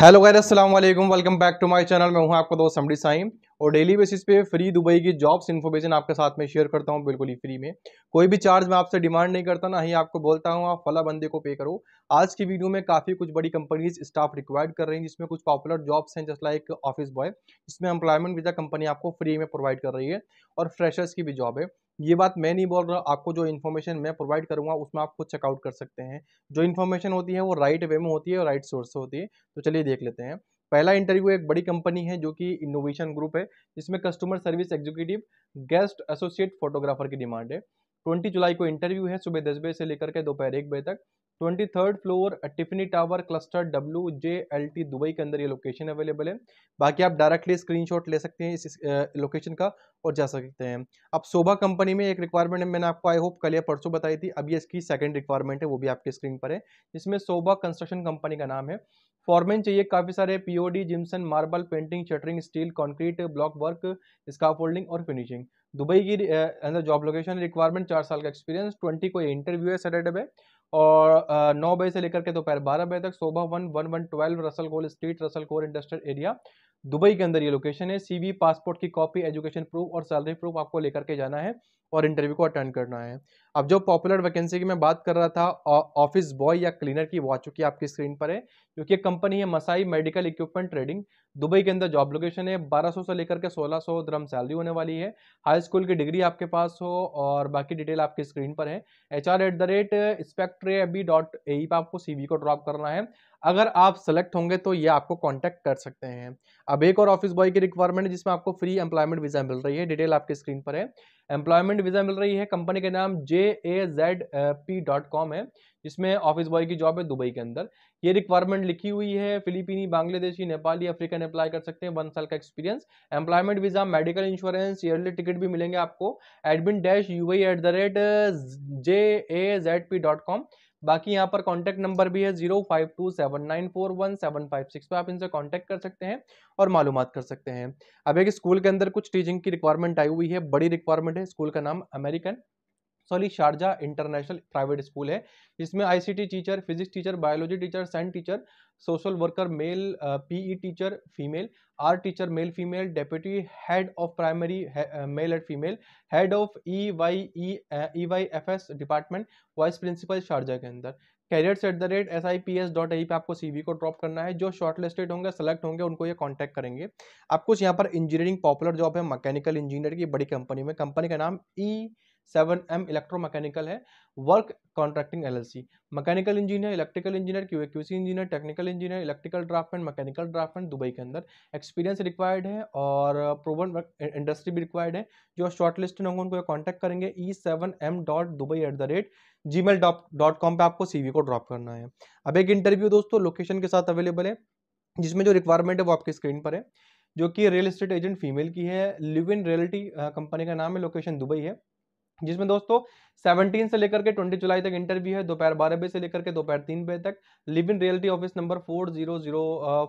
hello गैर असलम वालेकुम welcome back to my channel मैं हूं आपका दोस्त समडी साइम और डेली बेसिस पे फ्री दुबई की जॉब्स इन्फॉर्मेशन आपके साथ में शेयर करता हूं बिल्कुल ही फ्री में कोई भी चार्ज मैं आपसे डिमांड नहीं करता ना ही आपको बोलता हूं आप फला बंदे को पे करो आज की वीडियो में काफ़ी कुछ बड़ी कंपनीज स्टाफ रिक्वायर्ड कर रही हैं जिसमें कुछ पॉपुलर जॉब्स हैं जैसा लाइक ऑफिस बॉय जिसमें एम्प्लॉयमेंट वीज़ा कंपनी आपको फ्री में प्रोवाइड कर रही है और फ्रेशर्स की भी जॉब है ये बात मैं नहीं बोल रहा आपको जो इन्फॉर्मेशन मैं प्रोवाइड करूँगा उसमें आप खुद चेकआउट कर सकते हैं जो इन्फॉर्मेशन होती है वो राइट वे में होती है और राइट सोर्स से होती है तो चलिए देख लेते हैं पहला इंटरव्यू एक बड़ी कंपनी है जो कि इनोवेशन ग्रुप है जिसमें customer service executive guest associate photographer की डिमांड है ट्वेंटी जुलाई को इंटरव्यू है सुबह दस बजे से लेकर के दोपहर एक बजे तक twenty third floor Tiffany tower cluster W J L T Dubai के अंदर ये लोकेशन अवेलेबल है बाकी आप डायरेक्टली स्क्रीनशॉट ले सकते हैं इस लोकेशन का और जा सकते हैं अब शोभा कंपनी में एक रिक्वायरमेंट है मैंने आपको आई होप कल या परसों बताई थी अभी इसकी सेकंड रिक्वायरमेंट है वो भी आपके स्क्रीन पर है जिसमें शोभा कंस्ट्रक्शन कंपनी का नाम है फॉर्मेन चाहिए काफ़ी सारे POD gypsum marble painting shuttering steel concrete block work scaffolding और फिनिशिंग दुबई की अंदर जॉब लोकेशन रिक्वायरमेंट चार साल का एक्सपीरियंस ट्वेंटी को इंटरव्यू है सैटरडे में और नौ बजे से लेकर के दोपहर बारह बजे तक Shobha one one one twelve Ras Al Khor street Ras Al Khor industrial area Dubai के अंदर ये लोकेशन है सीवी पासपोर्ट की कॉपी एजुकेशन प्रूफ और सैलरी प्रूफ आपको लेकर के जाना है और इंटरव्यू को अटेंड करना है अब जो पॉपुलर वैकेंसी की मैं बात कर रहा था ऑफिस बॉय या क्लीनर की वॉच चूँकि आपकी स्क्रीन पर है क्योंकि एक कंपनी है मसाई मेडिकल इक्विपमेंट ट्रेडिंग दुबई के अंदर जॉब लोकेशन है 1200 से लेकर के 1600 द्रम सैलरी होने वाली है हाई स्कूल की डिग्री आपके पास हो और बाकी डिटेल आपकी स्क्रीन पर है H R at the rate spectre B dot A पर आपको सी को ड्रॉप करना है अगर आप सेलेक्ट होंगे तो ये आपको कॉन्टेक्ट कर सकते हैं अब एक और ऑफिस बॉय की रिक्वायरमेंट है जिसमें आपको फ्री एम्प्लॉयमेंट वीज़ा मिल रही है डिटेल आपके स्क्रीन पर है एम्प्लॉयमेंट वीज़ा मिल रही है कंपनी के नाम J A Z P dot com है जिसमें ऑफिस बॉय की जॉब है दुबई के अंदर ये रिक्वायरमेंट लिखी हुई है Filipino Bangladeshi Nepali African apply कर सकते हैं वन साल का experience employment visa medical insurance yearly ticket भी मिलेंगे आपको admin dash U at the rate J A Z P dot com बाकी यहाँ पर कॉन्टैक्ट नंबर भी है zero five two seven nine four one seven five six पर आप इनसे कॉन्टैक्ट कर सकते हैं और मालूम कर सकते हैं अब एक स्कूल के अंदर कुछ टीचिंग की रिक्वायरमेंट आई हुई है बड़ी रिक्वायरमेंट है स्कूल का नाम American sorry Sharjah international private school है जिसमें ICT teacher physics teacher biology teacher science teacher social worker male PE teacher female R teacher male female deputy head of primary male and female head of E Y E E Y F S department vice principal Sharjah के अंदर careers at the rate S I P S dot I पे आपको सी we को drop करना है जो short listed होंगे select होंगे उनको ये कॉन्टैक्ट करेंगे आपको यहाँ पर इंजीनियरिंग पॉपुलर जॉब है मैकेनिकल इंजीनियर की बड़ी कंपनी में कंपनी का नाम E e seven M electro mechanical है work contracting LLC mechanical engineer electrical engineer Q QC engineer technical engineer electrical draftsman mechanical and Dubai के अंदर एक्सपीरियंस रिक्वायर्ड है और प्रोवन uh, इंडस्ट्री uh, भी required है जो शॉर्ट लिस्ट होंगे उनको कॉन्टैक्ट करेंगे E seven M dot Dubai at the rate G mail dot com पर आपको सी को ड्रॉप करना है अब एक इंटरव्यू दोस्तों लोकेशन के साथ अवेलेबल है जिसमें जो रिक्वायरमेंट है वो आपकी स्क्रीन पर है जो कि रियल एस्टेट एजेंट फीमेल की है लिव इन रियलिटी कंपनी का नाम है लोकेशन दुबई है जिसमें दोस्तों 17 से लेकर के 20 जुलाई तक इंटरव्यू है दोपहर बारह बजे से लेकर के दोपहर तीन बजे तक live in reality office number four zero zero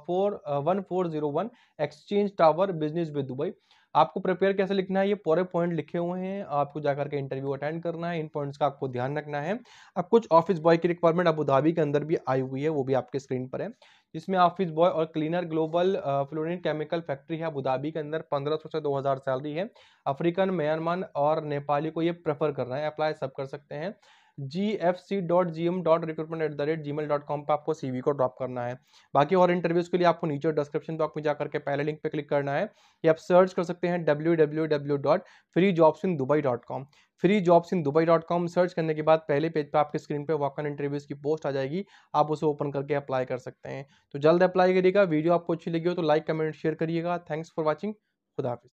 four one four zero one exchange tower business with Dubai आपको प्रिपेयर कैसे लिखना है ये पूरे पॉइंट लिखे हुए हैं आपको जाकर के इंटरव्यू अटेंड करना है इन पॉइंट्स का आपको ध्यान रखना है अब कुछ ऑफिस बॉय की रिक्वायरमेंट अबू धाबी के अंदर भी आई हुई है वो भी आपके स्क्रीन पर है जिसमें ऑफिस बॉय और cleaner global fluorine chemical factory है अबूधाबी के अंदर पंद्रह से दो सैलरी है अफ्रीकन म्यांमार और नेपाली को ये प्रेफर कर रहे हैं अप्लाई सब कर सकते हैं G F C dot G M dot recruitment at the rate G mail dot com पर आपको सीवी को ड्रॉप करना है बाकी और इंटरव्यूज़ के लिए आपको नीचे डिस्क्रिप्शन बॉक्स में जाकर के पहले लिंक पे क्लिक करना है या आप सर्च कर सकते हैं W W W dot free jobs in Dubai dot com free jobs in Dubai dot com search करने के बाद पहले पेज पर आपके स्क्रीन पर वॉक इंटरव्यूज़ की पोस्ट आ जाएगी आप उसे ओपन करके अप्लाई कर सकते हैं तो जल्द अप्लाई करिएगा वीडियो आपको अच्छी लगी हो तो लाइक कमेंट शेयर करिएगा थैंक्स फॉर वॉचिंग खुदाफिज